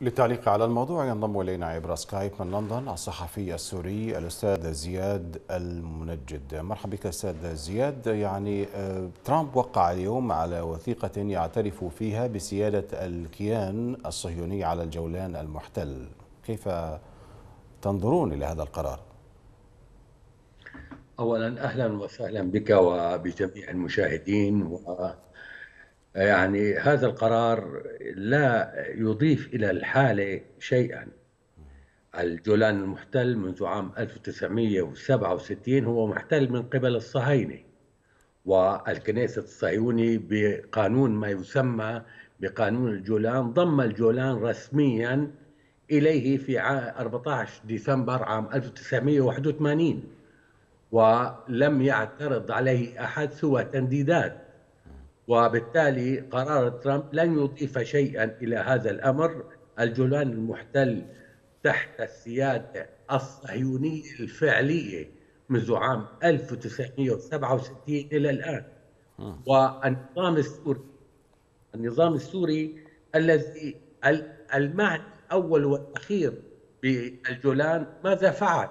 للتعليق على الموضوع ينضم الينا عبر سكايب من لندن الصحفي السوري الاستاذ زياد المنجد مرحبا بك استاذ زياد يعني آه، ترامب وقع اليوم على وثيقه يعترف فيها بسياده الكيان الصهيوني على الجولان المحتل كيف تنظرون الى هذا القرار اولا اهلا وسهلا بك وبجميع المشاهدين و يعني هذا القرار لا يضيف إلى الحالة شيئا الجولان المحتل منذ عام 1967 هو محتل من قبل الصهاينة والكنيسة الصهيوني بقانون ما يسمى بقانون الجولان ضم الجولان رسميا إليه في 14 ديسمبر عام 1981 ولم يعترض عليه أحد سوى تنديدات وبالتالي قرار ترامب لن يضيف شيئا الى هذا الامر الجولان المحتل تحت السياده الصهيونيه الفعليه منذ عام 1967 الى الان آه. والنظام السوري النظام السوري الذي المعنى الاول والاخير بالجولان ماذا فعل؟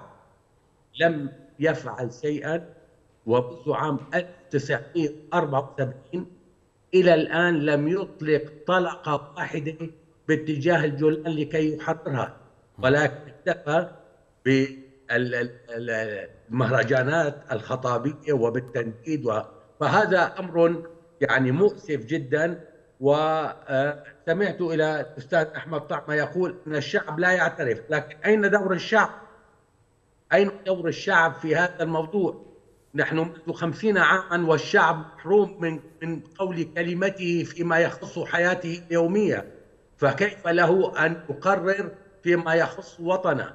لم يفعل شيئا ومنذ عام 1974 الى الان لم يطلق طلقه واحده باتجاه الجولان لكي يحررها ولكن اكتفى بالمهرجانات الخطابيه وبالتنديد فهذا امر يعني مؤسف جدا وسمعت آه، الى الاستاذ احمد طعمه يقول ان الشعب لا يعترف لكن اين دور الشعب؟ اين دور الشعب في هذا الموضوع؟ نحن منذ خمسين عاما والشعب محروم من من قول كلمته فيما يخص حياته اليومية فكيف له أن يقرر فيما يخص وطنه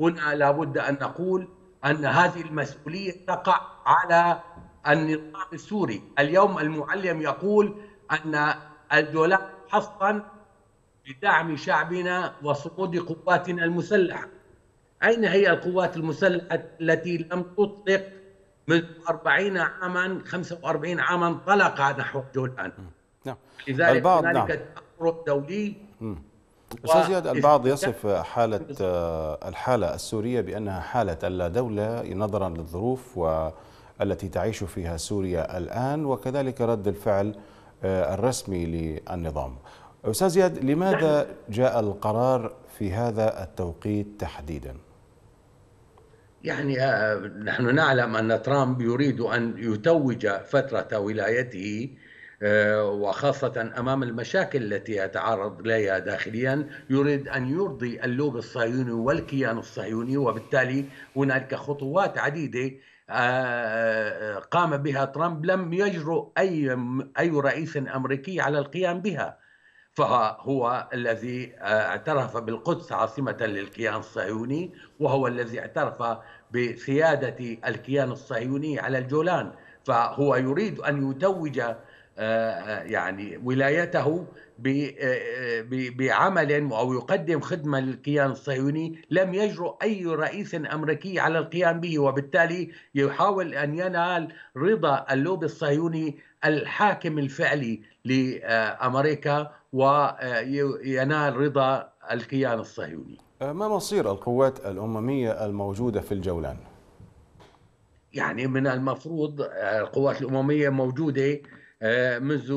هنا لابد أن نقول أن هذه المسؤولية تقع على النظام السوري اليوم المعلم يقول أن الدولار حصن لدعم شعبنا وصمود قواتنا المسلحة أين هي القوات المسلحة التي لم تطلق من 40 عاما 45 عاما طلق نحوه الان نعم لذلك البعض هنالك نعم. تاثر دولي استاذ زياد البعض يصف حاله آه، الحاله السوريه بانها حاله اللا دوله نظرا للظروف والتي تعيش فيها سوريا الان وكذلك رد الفعل آه، الرسمي للنظام. استاذ زياد لماذا جاء القرار في هذا التوقيت تحديدا؟ يعني آه، نحن نعلم أن ترامب يريد أن يتوج فترة ولايته آه، وخاصة أمام المشاكل التي يتعرض لها داخليا يريد أن يرضي اللوب الصهيوني والكيان الصهيوني وبالتالي هنالك خطوات عديدة آه، قام بها ترامب لم يجرؤ أي, أي رئيس أمريكي على القيام بها فهو الذي آه، اعترف بالقدس عاصمة للكيان الصهيوني وهو الذي اعترف بسيادة الكيان الصهيوني على الجولان فهو يريد أن يتوج آه، آه، يعني ولايته بعمل أو يقدم خدمة للكيان الصهيوني لم يجرؤ أي رئيس أمريكي على القيام به وبالتالي يحاول أن ينال رضا اللوبي الصهيوني الحاكم الفعلي لأمريكا وينال آه، رضا الكيان الصهيوني آه، ما مصير القوات الأممية الموجودة في الجولان؟ يعني من المفروض آه، القوات الأممية موجودة منذ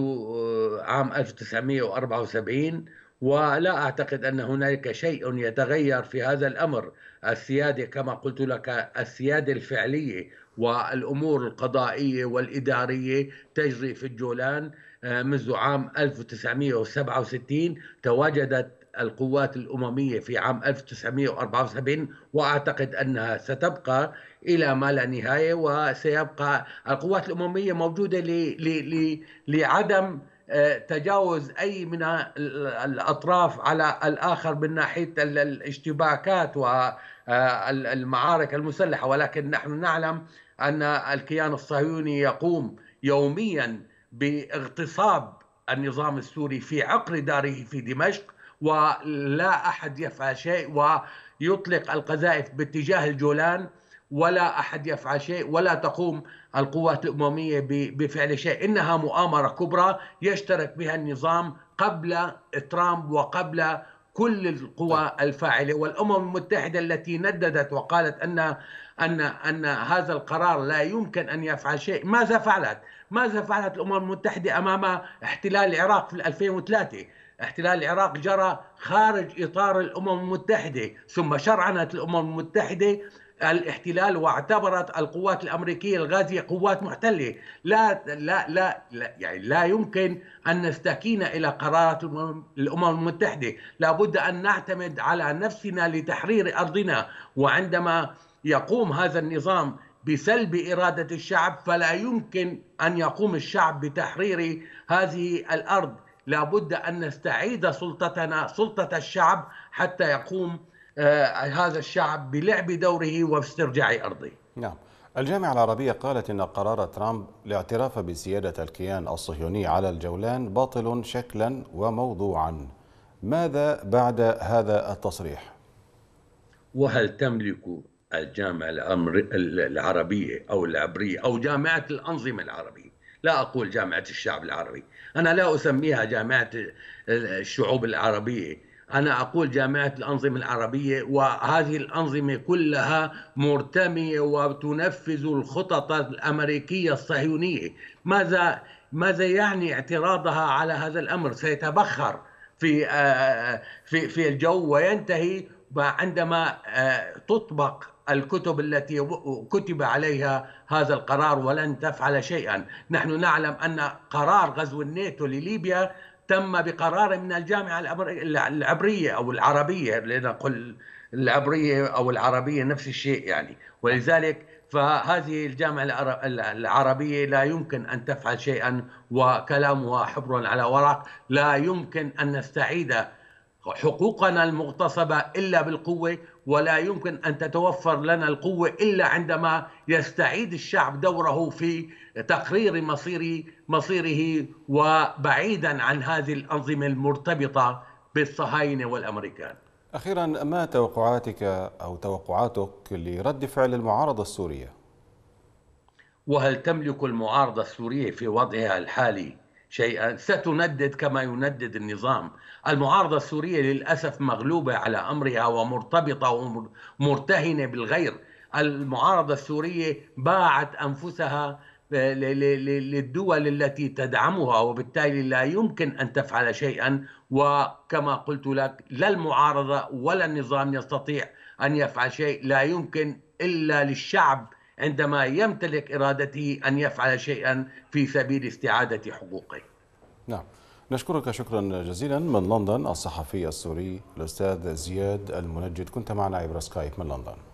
عام 1974 ولا أعتقد أن هنالك شيء يتغير في هذا الأمر السيادة كما قلت لك السيادة الفعلية والأمور القضائية والإدارية تجري في الجولان آه، منذ عام 1967 تواجدت القوات الأممية في عام 1974 وأعتقد أنها ستبقى إلى ما لا نهاية وسيبقى القوات الأممية موجودة ل... ل... لعدم آه، تجاوز أي من الأطراف على الآخر من ناحية الاشتباكات والمعارك آه، المسلحة ولكن نحن نعلم أن الكيان الصهيوني يقوم يومياً باغتصاب النظام السوري في عقر داره في دمشق ولا احد يفعل شيء ويطلق القذائف باتجاه الجولان ولا احد يفعل شيء ولا تقوم القوات الامميه بفعل شيء، انها مؤامره كبرى يشترك بها النظام قبل ترامب وقبل كل القوى طيب. الفاعله والامم المتحده التي نددت وقالت ان ان ان هذا القرار لا يمكن ان يفعل شيء، ماذا فعلت؟ ماذا فعلت الامم المتحده امام احتلال العراق في 2003؟ احتلال العراق جرى خارج إطار الأمم المتحدة ثم شرعنت الأمم المتحدة الاحتلال واعتبرت القوات الامريكيه الغازيه قوات محتله لا لا لا, لا يعني لا يمكن ان نستكين الى قرارات الامم المتحده لابد ان نعتمد على نفسنا لتحرير ارضنا وعندما يقوم هذا النظام بسلب اراده الشعب فلا يمكن ان يقوم الشعب بتحرير هذه الارض لابد أن نستعيد سلطتنا سلطة الشعب حتى يقوم آه، هذا الشعب بلعب دوره واسترجاع أرضه نعم الجامعة العربية قالت إن قرار ترامب الاعتراف بسيادة الكيان الصهيوني على الجولان باطل شكلا وموضوعا ماذا بعد هذا التصريح؟ وهل تملك الجامعة العربية أو العبرية أو جامعة الأنظمة العربية لا أقول جامعة الشعب العربي أنا لا أسميها جامعة الشعوب العربية أنا أقول جامعة الأنظمة العربية وهذه الأنظمة كلها مرتمية وتنفذ الخطط الأمريكية الصهيونية ماذا ماذا يعني اعتراضها على هذا الأمر سيتبخر في آه، في في الجو وينتهي فعندما آه، تطبق الكتب التي كتب عليها هذا القرار ولن تفعل شيئا نحن نعلم أن قرار غزو الناتو لليبيا تم بقرار من الجامعة العبرية أو العربية لنقل العبرية أو العربية نفس الشيء يعني ولذلك فهذه الجامعة العربية لا يمكن أن تفعل شيئا وكلامها حبر على ورق لا يمكن أن نستعيد حقوقنا المغتصبة إلا بالقوة ولا يمكن أن تتوفر لنا القوة إلا عندما يستعيد الشعب دوره في تقرير مصيره, مصيره وبعيدا عن هذه الأنظمة المرتبطة بالصهاينة والأمريكان أخيرا ما توقعاتك أو توقعاتك لرد فعل المعارضة السورية؟ وهل تملك المعارضة السورية في وضعها الحالي شيئا ستندد كما يندد النظام المعارضة السورية للأسف مغلوبة على أمرها ومرتبطة ومرتهنة بالغير المعارضة السورية باعت أنفسها آه، للدول التي تدعمها وبالتالي لا يمكن أن تفعل شيئا وكما قلت لك لا المعارضة ولا النظام يستطيع أن يفعل شيء لا يمكن إلا للشعب عندما يمتلك إرادته أن يفعل شيئا في سبيل استعادة حقوقه نعم نشكرك شكرا جزيلا من لندن الصحفي السوري الأستاذ زياد المنجد كنت معنا عبر سكايب من لندن